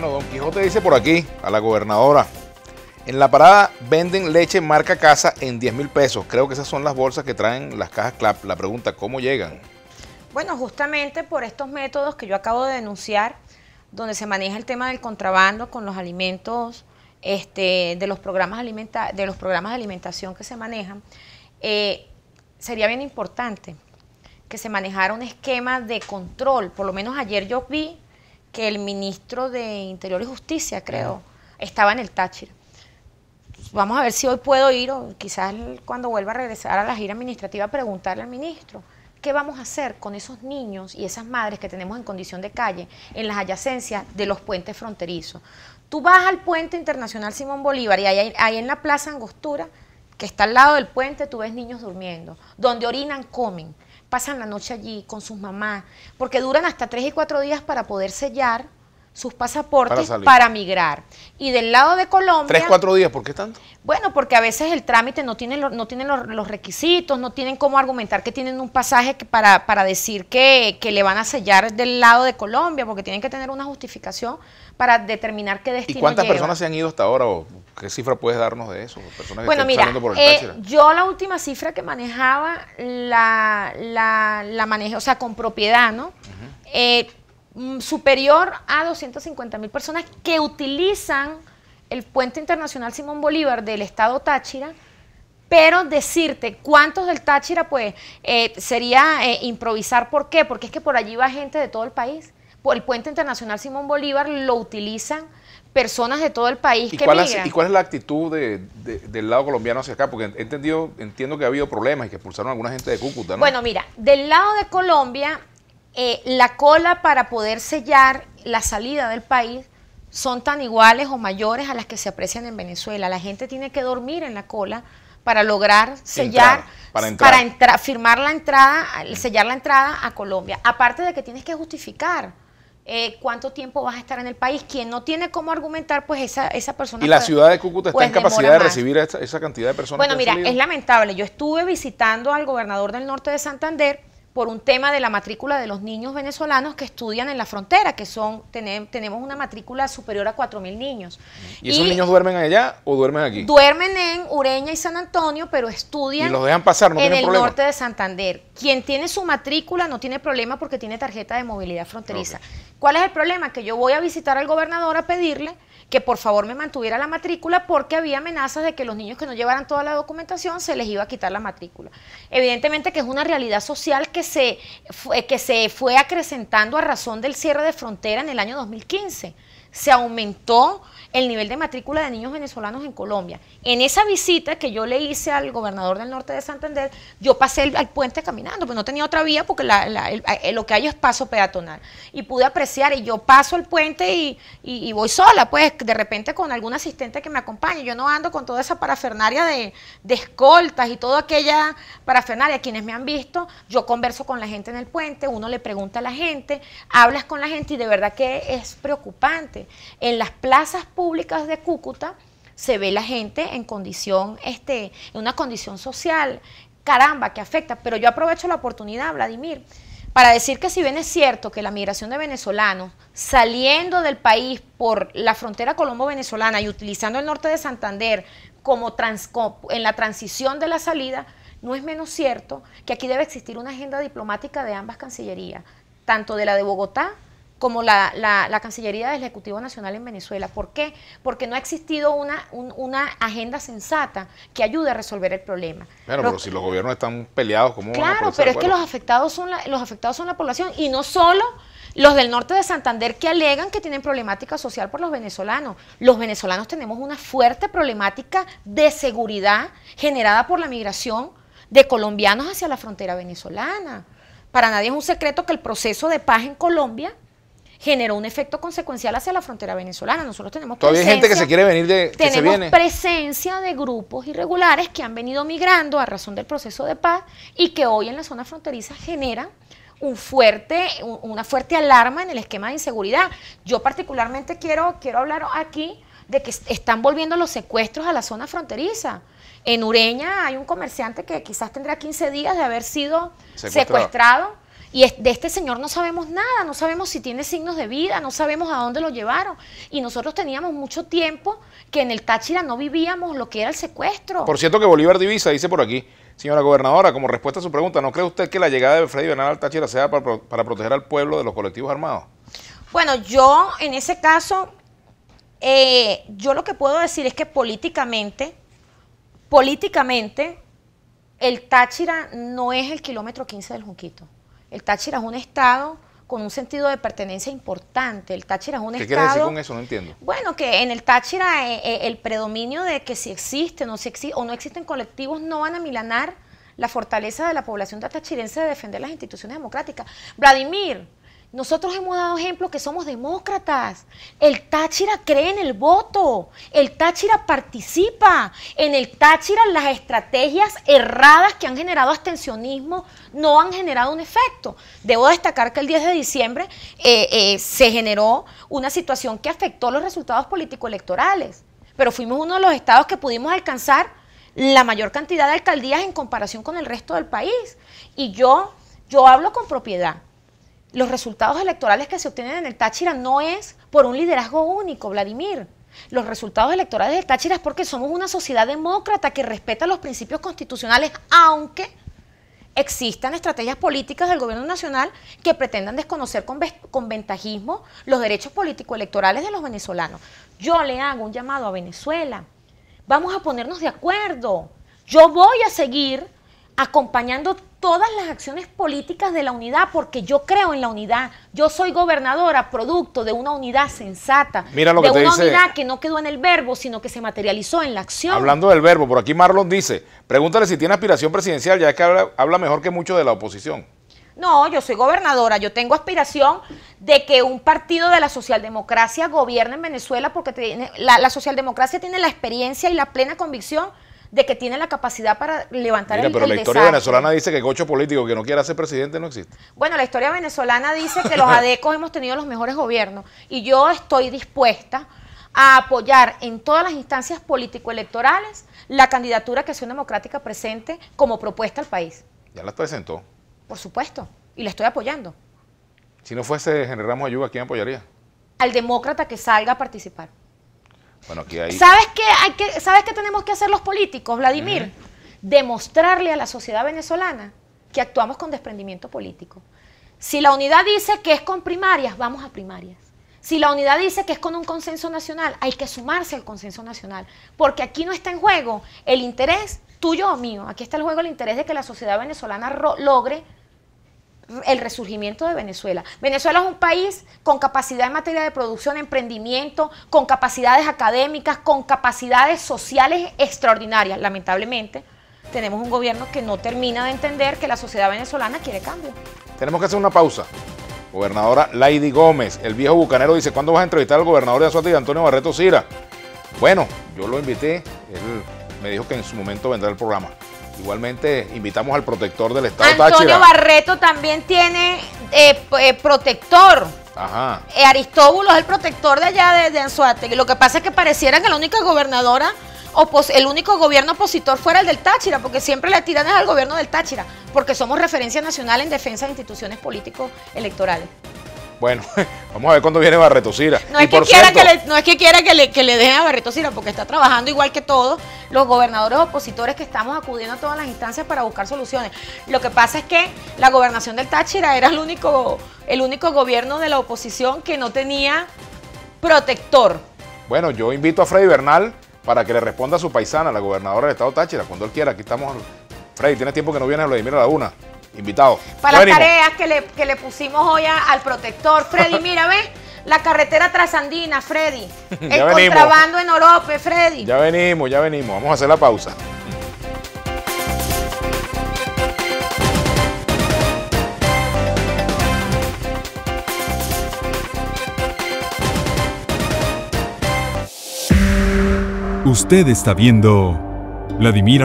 Bueno, Don Quijote dice por aquí a la gobernadora. En la parada venden leche marca casa en 10 mil pesos. Creo que esas son las bolsas que traen las cajas CLAP. La pregunta, ¿cómo llegan? Bueno, justamente por estos métodos que yo acabo de denunciar, donde se maneja el tema del contrabando con los alimentos, este, de, los programas alimenta de los programas de alimentación que se manejan, eh, sería bien importante que se manejara un esquema de control. Por lo menos ayer yo vi que el ministro de Interior y Justicia, creo, estaba en el Táchira. Vamos a ver si hoy puedo ir o quizás cuando vuelva a regresar a la gira administrativa preguntarle al ministro. ¿Qué vamos a hacer con esos niños y esas madres que tenemos en condición de calle en las adyacencias de los puentes fronterizos? Tú vas al puente internacional Simón Bolívar y ahí en la Plaza Angostura, que está al lado del puente, tú ves niños durmiendo, donde orinan, comen pasan la noche allí con sus mamás, porque duran hasta tres y cuatro días para poder sellar sus pasaportes para, migrar. Y del lado de Colombia... ¿Tres, cuatro días? ¿Por qué tanto? Bueno, porque a veces el trámite no tiene, no tienen los, requisitos, no tienen cómo argumentar que tienen un pasaje para, decir que, le van a sellar del lado de Colombia, porque tienen que tener una justificación para determinar qué destino ¿Y cuántas personas se han ido hasta ahora o qué cifra puedes darnos de eso? Personas bueno, mira, eh, yo la última cifra que manejaba la, la, manejé, o sea, con propiedad, ¿no? Mm, superior a 250 mil personas que utilizan el puente internacional Simón Bolívar del estado Táchira, pero decirte cuántos del Táchira, pues eh, sería eh, improvisar. ¿Por qué? Porque es que por allí va gente de todo el país. por El puente internacional Simón Bolívar lo utilizan personas de todo el país ¿Y que cuál Es, ¿Y cuál es la actitud del lado colombiano hacia acá? Porque entendido, entiendo que ha habido problemas y que expulsaron a alguna gente de Cúcuta, Bueno, mira, del lado de Colombia eh, la cola para poder sellar la salida del país son tan iguales o mayores a las que se aprecian en Venezuela. La gente tiene que dormir en la cola para lograr sellar, para, entrar. firmar la entrada, sellar la entrada a Colombia. Aparte de que tienes que justificar. Eh, cuánto tiempo vas a estar en el país. Quien no tiene cómo argumentar, pues esa, esa persona. ¿Y la pues ciudad de Cúcuta está pues en capacidad de recibir esa, esa, cantidad de personas? Bueno, mira, es lamentable. Yo estuve visitando al gobernador del norte de Santander por un tema de la matrícula de los niños venezolanos que estudian en la frontera, que son tenemos una matrícula superior a 4.000 niños. ¿Y esos niños duermen allá o duermen aquí? Duermen en Ureña y San Antonio, pero estudian en el norte de Santander. Quien tiene su matrícula no tiene problema porque tiene tarjeta de movilidad fronteriza. ¿Cuál es el problema? Que yo voy a visitar al gobernador a pedirle que por favor me mantuviera la matrícula porque había amenazas de que los niños que no llevaran toda la documentación se les iba a quitar la matrícula. Evidentemente que es una realidad social que se, que se fue acrecentando a razón del cierre de frontera en el año 2015 se aumentó el nivel de matrícula de niños venezolanos en Colombia. En esa visita que yo le hice al gobernador del norte de Santander, yo pasé al puente caminando, pues no tenía otra vía porque la, eh, lo que hay es paso peatonal. Y pude apreciar, y yo paso el puente y, voy sola, pues de repente con algún asistente que me acompañe. Yo no ando con toda esa parafernaria de, de escoltas y toda aquella parafernaria. Quienes me han visto, yo converso con la gente en el puente, uno le pregunta a la gente, hablas con la gente y de verdad que es preocupante en las plazas públicas de Cúcuta se ve la gente en condición, este, en una condición social, caramba, que afecta. Pero yo aprovecho la oportunidad, Vladimir, para decir que si bien es cierto que la migración de venezolanos saliendo del país por la frontera colombo-venezolana y utilizando el norte de Santander como en la transición de la salida, no es menos cierto que aquí debe existir una agenda diplomática de ambas cancillerías, tanto de la de Bogotá como la, Cancillería del Ejecutivo Nacional en Venezuela. ¿Por qué? Porque no ha existido una, agenda sensata que ayude a resolver el problema. Claro, pero si los gobiernos están peleados, ¿cómo Claro, pero es que los afectados, son los afectados son la población y no solo los del norte de Santander que alegan que tienen problemática social por los venezolanos. Los venezolanos tenemos una fuerte problemática de seguridad generada por la migración de colombianos hacia la frontera venezolana. Para nadie es un secreto que el proceso de paz en Colombia generó un efecto consecuencial hacia la frontera venezolana. Nosotros tenemos Todavía hay gente que se quiere venir de... tenemos presencia de grupos irregulares que han venido migrando a razón del proceso de paz y que hoy en la zona fronteriza generan un fuerte, una fuerte alarma en el esquema de inseguridad. Yo particularmente quiero, quiero hablar aquí de que están volviendo los secuestros a la zona fronteriza. En Ureña hay un comerciante que quizás tendrá 15 días de haber sido secuestrado y de este señor no sabemos nada, no sabemos si tiene signos de vida, no sabemos a dónde lo llevaron. Y nosotros teníamos mucho tiempo que en el Táchira no vivíamos lo que era el secuestro. Por cierto que Bolívar Divisa dice por aquí, señora gobernadora, como respuesta a su pregunta, ¿no cree usted que la llegada de Freddy Bernal al Táchira sea para, proteger al pueblo de los colectivos armados? Bueno, yo en ese caso, eh, yo lo que puedo decir es que políticamente, políticamente, el Táchira no es el kilómetro 15 del Junquito. El Táchira es un estado con un sentido de pertenencia importante. El Táchira es un estado... ¿Qué decir con eso? No entiendo. Bueno, que en el Táchira eh, eh, el predominio de que si existen o, o no existen colectivos no van a milanar la fortaleza de la población tachirense de defender las instituciones democráticas. Vladimir, nosotros hemos dado ejemplo que somos demócratas. El Táchira cree en el voto. El Táchira participa. En el Táchira las estrategias erradas que han generado abstencionismo no han generado un efecto. Debo destacar que el 10 de diciembre eh, eh, se generó una situación que afectó los resultados político-electorales. Pero fuimos uno de los estados que pudimos alcanzar la mayor cantidad de alcaldías en comparación con el resto del país. Y yo, yo hablo con propiedad los resultados electorales que se obtienen en el Táchira no es por un liderazgo único, Vladimir. Los resultados electorales del Táchira es porque somos una sociedad demócrata que respeta los principios constitucionales, aunque existan estrategias políticas del gobierno nacional que pretendan desconocer con, ventajismo los derechos político-electorales de los venezolanos. Yo le hago un llamado a Venezuela. Vamos a ponernos de acuerdo. Yo voy a seguir acompañando todas las acciones políticas de la unidad, porque yo creo en la unidad. Yo soy gobernadora, producto de una unidad sensata, Mira lo de una unidad que no quedó en el verbo, sino que se materializó en la acción. Hablando del verbo, por aquí Marlon dice, pregúntale si tiene aspiración presidencial, ya que habla, mejor que mucho de la oposición. No, yo soy gobernadora, yo tengo aspiración de que un partido de la socialdemocracia gobierne en Venezuela, porque la socialdemocracia tiene la experiencia y la plena convicción de que tiene la capacidad para levantar el, pero la historia venezolana dice que cocho político que no quiera ser presidente no existe. Bueno, la historia venezolana dice que los adecos hemos tenido los mejores gobiernos y yo estoy dispuesta a apoyar en todas las instancias político-electorales la candidatura que sea Democrática presente como propuesta al país. ¿Ya la presentó? Por supuesto, y la estoy apoyando. Si no fuese Generamos Ayuda, quién apoyaría? Al demócrata que salga a participar. ¿Sabes qué, hay que, ¿Sabes tenemos que hacer los políticos, Vladimir? Demostrarle a la sociedad venezolana que actuamos con desprendimiento político. Si la unidad dice que es con primarias, vamos a primarias. Si la unidad dice que es con un consenso nacional, hay que sumarse al consenso nacional, porque aquí no está en juego el interés tuyo o mío, aquí está el juego el interés de que la sociedad venezolana logre el resurgimiento de Venezuela. Venezuela es un país con capacidad en materia de producción, emprendimiento, con capacidades académicas, con capacidades sociales extraordinarias. Lamentablemente, tenemos un gobierno que no termina de entender que la sociedad venezolana quiere cambio. Tenemos que hacer una pausa. Gobernadora Lady Gómez, el viejo bucanero dice, ¿cuándo vas a entrevistar al gobernador de Azuate, Antonio Barreto Sira? Bueno, yo lo invité, él me dijo que en su momento vendrá el programa. Igualmente invitamos al protector del Estado Antonio Barreto también tiene eh, eh, protector. Ajá. Eh, Aristóbulo es el protector de allá de, Anzuate. Lo que pasa es que pareciera que la única gobernadora el único gobierno opositor fuera el del Táchira, porque siempre le tiran al gobierno del Táchira, porque somos referencia nacional en defensa de instituciones políticos electorales. Bueno, vamos a ver cuándo viene Barreto No, es que, que le, no es que quiera que le, dejen a Barretosira, porque está trabajando igual que todos los gobernadores opositores que estamos acudiendo a todas las instancias para buscar soluciones. Lo que pasa es que la gobernación del Táchira era el único, el único gobierno de la oposición que no tenía protector. Bueno, yo invito a Freddy Bernal para que le responda a su paisana, la gobernadora del estado Táchira, cuando él quiera. Aquí estamos. Freddy, Tiene tiempo que no viene a Vladimir a la una. Invitado. Para las tareas que le, pusimos hoy al protector. Freddy, mira, ve. La carretera trasandina, Freddy. El contrabando en Orope, Freddy. Ya venimos, ya venimos. Vamos a hacer la pausa. Usted está viendo Vladimir.